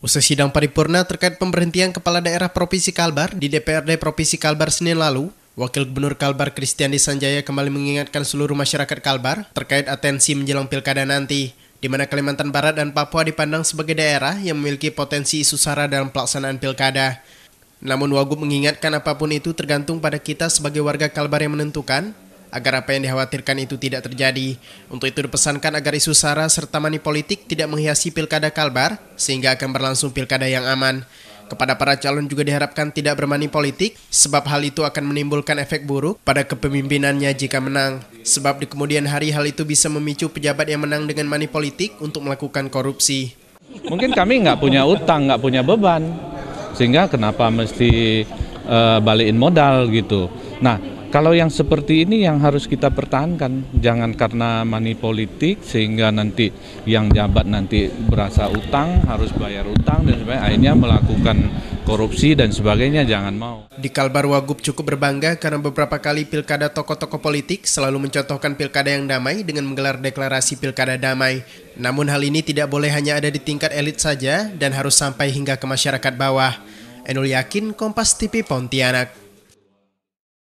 Usai sidang paripurna terkait pemberhentian Kepala Daerah Provinsi Kalbar di DPRD Provinsi Kalbar Senin lalu, Wakil Gubernur Kalbar Kristiani Sanjaya kembali mengingatkan seluruh masyarakat Kalbar terkait atensi menjelang pilkada nanti, di mana Kalimantan Barat dan Papua dipandang sebagai daerah yang memiliki potensi isu sara dalam pelaksanaan pilkada. Namun Wagub mengingatkan apapun itu tergantung pada kita sebagai warga Kalbar yang menentukan agar apa yang dikhawatirkan itu tidak terjadi. Untuk itu dipesankan agar isu sara serta mani politik tidak menghiasi pilkada Kalbar, sehingga akan berlangsung pilkada yang aman. Kepada para calon juga diharapkan tidak bermani politik, sebab hal itu akan menimbulkan efek buruk pada kepemimpinannya jika menang. Sebab di kemudian hari hal itu bisa memicu pejabat yang menang dengan mani politik untuk melakukan korupsi. Mungkin kami nggak punya utang, nggak punya beban, sehingga kenapa mesti uh, balikin modal gitu. Nah, kalau yang seperti ini yang harus kita pertahankan, jangan karena money politik sehingga nanti yang jabat nanti berasa utang, harus bayar utang dan sebagainya, akhirnya melakukan korupsi dan sebagainya, jangan mau. Di Kalbar Wagub cukup berbangga karena beberapa kali pilkada tokoh-tokoh politik selalu mencontohkan pilkada yang damai dengan menggelar deklarasi pilkada damai. Namun hal ini tidak boleh hanya ada di tingkat elit saja dan harus sampai hingga ke masyarakat bawah. Enul Yakin, Kompas TV Pontianak.